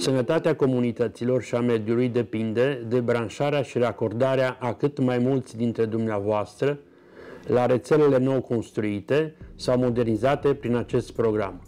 Sănătatea comunităților și a mediului depinde de branșarea și racordarea a cât mai mulți dintre dumneavoastră la rețelele nou construite sau modernizate prin acest program.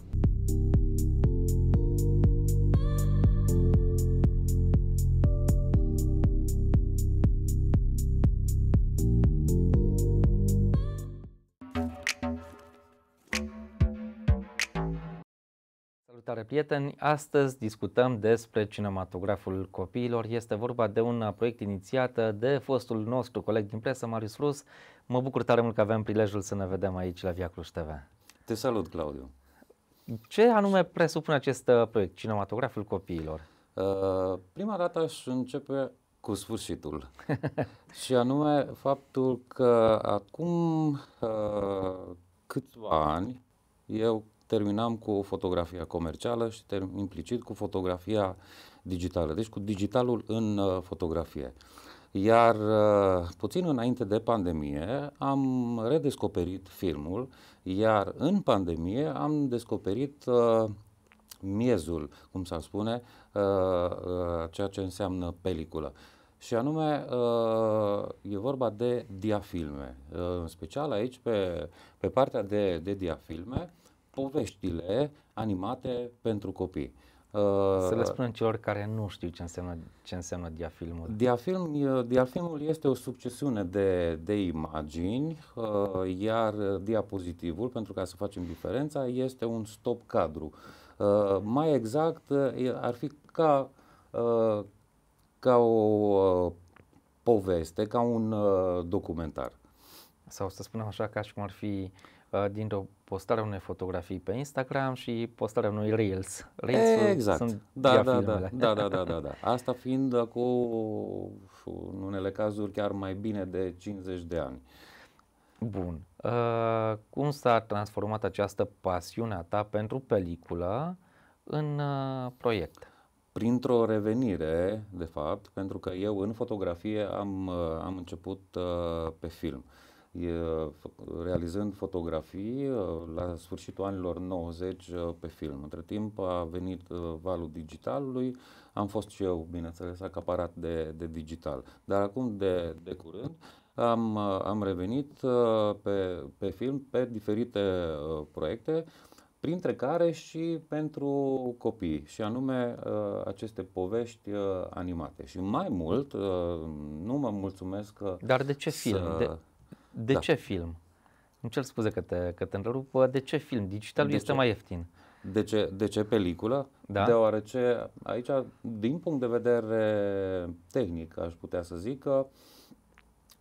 prieteni! Astăzi discutăm despre cinematograful copiilor. Este vorba de un proiect inițiat de fostul nostru coleg din presă, Marius Rus. Mă bucur tare mult că avem prilejul să ne vedem aici la Via Cluj TV. Te salut, Claudiu! Ce anume presupune acest proiect, cinematograful copiilor? Uh, prima dată aș începe cu sfârșitul. și anume faptul că acum uh, câțiva ani eu terminam cu fotografia comercială și term- implicit cu fotografia digitală, deci cu digitalul în uh, fotografie. Iar uh, puțin înainte de pandemie am redescoperit filmul, iar în pandemie am descoperit uh, miezul, cum s-ar spune, uh, uh, ceea ce înseamnă peliculă. Și anume, uh, e vorba de diafilme. Uh, în special aici, pe, pe partea de, de diafilme, poveștile animate pentru copii. Să le uh, spunem celor care nu știu ce înseamnă, ce înseamnă diafilmul. Diafilm, uh, diafilmul este o succesiune de, de imagini, uh, iar diapozitivul, pentru ca să facem diferența, este un stop cadru. Mai exact, ar fi ca, ca o poveste, ca un documentar. Sau să spunem așa, ca și cum ar fi dintr-o postarea unei fotografii pe Instagram și postarea unui Reels. Reels exact. sunt da, da, da, da, da, da, da, da. Asta fiind cu, în unele cazuri, chiar mai bine de 50 de ani. Bun. Uh, cum s-a transformat această pasiune a ta pentru peliculă în uh, proiect? Printr-o revenire, de fapt, pentru că eu în fotografie am, uh, am început uh, pe film. Uh, realizând fotografii la sfârșitul anilor 90 pe film. Între timp a venit valul digitalului, am fost și eu, bineînțeles, acaparat de, de digital. Dar acum, de, de curând, am, am revenit pe, pe film pe diferite proiecte, printre care și pentru copii, și anume aceste povești animate. Și mai mult, nu mă mulțumesc că... Dar de ce film? Să... De de da. ce film? Îmi cer scuze că te, că te întrerup, de ce film? Digitalul de este ce? mai ieftin. De ce, de ce peliculă? Da. Deoarece aici, din punct de vedere tehnic, aș putea să zic că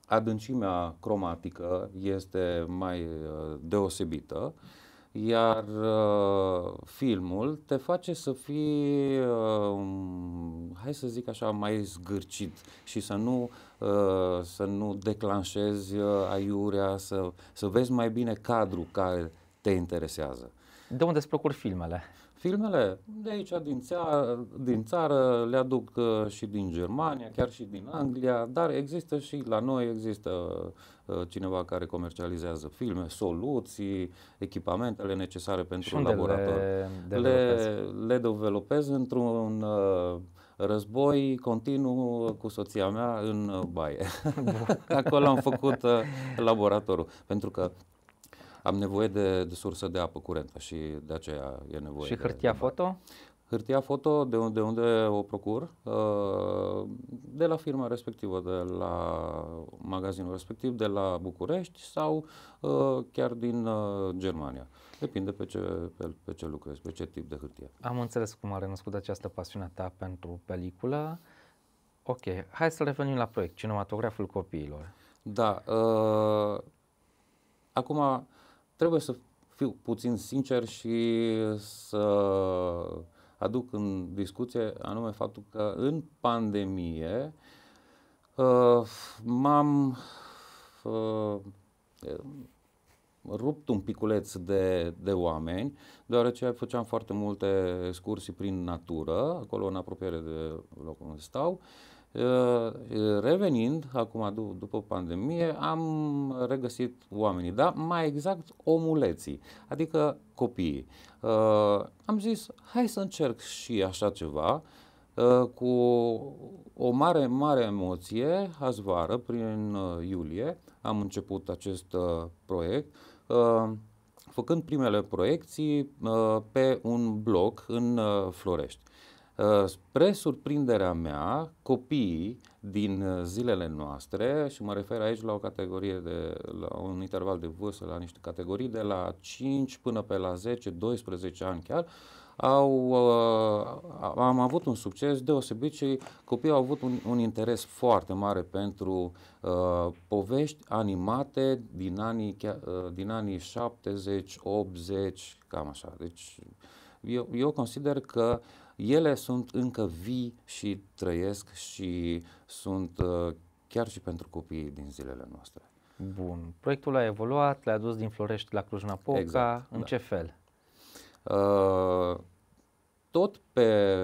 adâncimea cromatică este mai uh, deosebită. Uh, iar uh, filmul te face să fii, uh, hai să zic așa, mai zgârcit și să nu, uh, să nu declanșezi uh, aiurea, să, să vezi mai bine cadrul care te interesează. De unde îți procur filmele? Filmele de aici, din țară, din țară, le aduc uh, și din Germania, chiar și din Anglia, dar există și la noi, există uh, cineva care comercializează filme, soluții, echipamentele necesare pentru și un laborator. Le, le, le developez într-un uh, război continuu cu soția mea în baie. Acolo am făcut laboratorul, pentru că am nevoie de, de sursă de apă curentă și de aceea e nevoie. Și hârtia de, de foto? Hârtia foto, de unde, de unde o procur? Uh, de la firma respectivă, de la magazinul respectiv, de la București sau uh, chiar din uh, Germania. Depinde pe ce, pe, pe ce lucrezi, pe ce tip de hârtie. Am înțeles cum a renăscut această pasiune ta pentru peliculă. Ok, hai să revenim la proiect, cinematograful copiilor. Da, uh, acum Trebuie să fiu puțin sincer și să aduc în discuție anume faptul că în pandemie uh, m-am uh, rupt un piculeț de, de oameni, deoarece făceam foarte multe excursii prin natură, acolo în apropiere de locul unde stau, uh, Ă, ă, revenind, acum după pandemie, am regăsit oamenii, dar mai exact omuleții, adică copiii. Ă, am zis, hai să încerc și așa ceva, cu o mare, mare emoție, azi vară, prin iulie, am început acest proiect făcând primele proiecții uh, pe un bloc în uh, Florești. Uh, spre surprinderea mea, copiii din uh, zilele noastre, și mă refer aici la o categorie de, la un interval de vârstă, la niște categorii de la 5 până pe la 10-12 ani chiar, au, uh, am avut un succes deosebit și copiii au avut un, un interes foarte mare pentru uh, povești animate din anii, uh, din anii 70, 80, cam așa. Deci eu, eu consider că uh, ele sunt încă vii și trăiesc și sunt uh, chiar și pentru copiii din zilele noastre. Bun. Proiectul a evoluat, le-a dus din Florești la Cluj-Napoca. Exact, în da. ce fel? Uh, tot pe,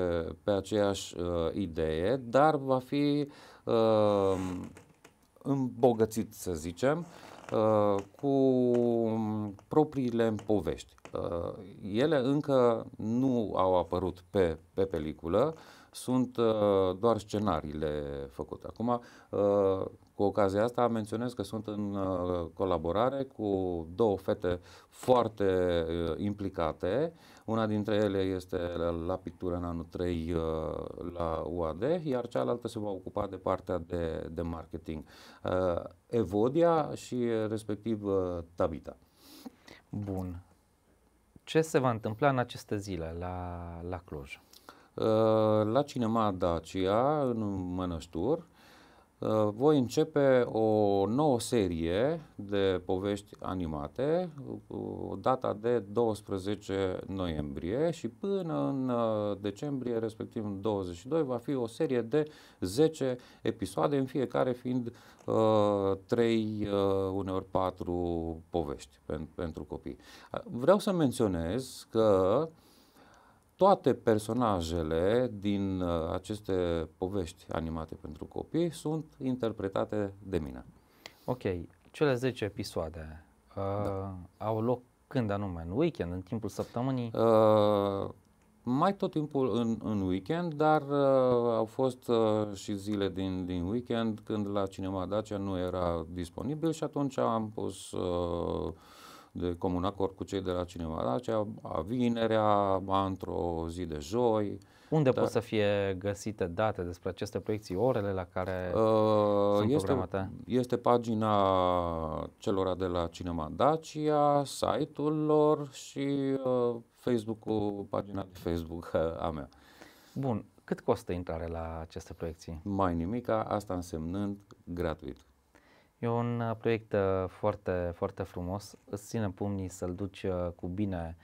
pe aceeași uh, idee, dar va fi uh, îmbogățit, să zicem, uh, cu propriile povești. Uh, ele încă nu au apărut pe, pe peliculă, sunt uh, doar scenariile făcute. Acum, uh, cu ocazia asta menționez că sunt în colaborare cu două fete foarte implicate. Una dintre ele este la, pictură în anul 3 la UAD, iar cealaltă se va ocupa de partea de, de marketing. Evodia și respectiv Tabita. Bun. Ce se va întâmpla în aceste zile la, la Cluj? Uh, la cinema Dacia, în Mănăștur, Uh, voi începe o nouă serie de povești animate, uh, data de 12 noiembrie și până în uh, decembrie, respectiv în 22, va fi o serie de 10 episoade, în fiecare fiind uh, 3, uh, uneori 4 povești pen, pentru copii. Vreau să menționez că uh, toate personajele din uh, aceste povești animate pentru copii sunt interpretate de mine. Ok, cele 10 episoade uh, da. au loc când anume? În weekend, în timpul săptămânii? Uh, mai tot timpul în, în weekend, dar uh, au fost uh, și zile din, din weekend când la Cinema Dacia nu era disponibil și atunci am pus uh, de comun acord cu cei de la cinema Dacia, a vinerea, a într-o zi de joi. Unde dar, pot să fie găsite date despre aceste proiecții, orele la care uh, sunt este, programate? Este pagina celor de la Cinema Dacia, site-ul lor și uh, Facebook-ul, pagina de Facebook a mea. Bun, cât costă intrare la aceste proiecții? Mai nimic. asta însemnând gratuit. E un uh, proiect uh, foarte, foarte frumos. Îți ține pumnii să-l duci uh, cu bine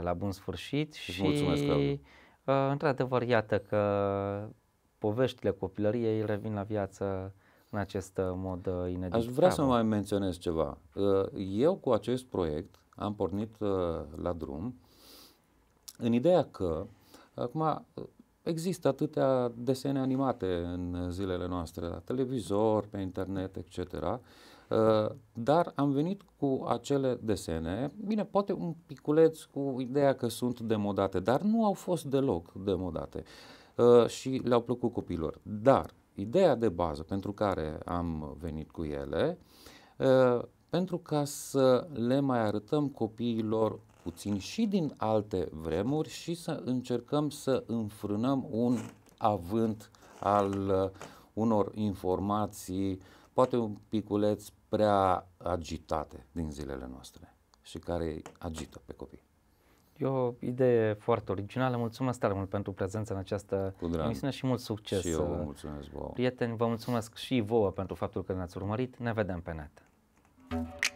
la bun sfârșit și Mulțumesc, într-adevăr, iată că poveștile copilăriei revin la viață în acest mod inedit. Aș vrea să mai menționez ceva. Eu cu acest proiect am pornit la drum în ideea că, acum, Există atâtea desene animate în zilele noastre, la televizor, pe internet, etc. Uh, dar am venit cu acele desene, bine, poate un piculeț cu ideea că sunt demodate, dar nu au fost deloc demodate uh, și le-au plăcut copilor. Dar ideea de bază pentru care am venit cu ele, uh, pentru ca să le mai arătăm copiilor puțin și din alte vremuri și să încercăm să înfrânăm un avânt al uh, unor informații poate un piculeț prea agitate din zilele noastre și care agită pe copii. E o idee foarte originală. Mulțumesc tare mult pentru prezența în această emisiune și mult succes. Și eu vă uh, mulțumesc vouă. Prieteni, vă mulțumesc și vouă pentru faptul că ne-ați urmărit. Ne vedem pe net. thank you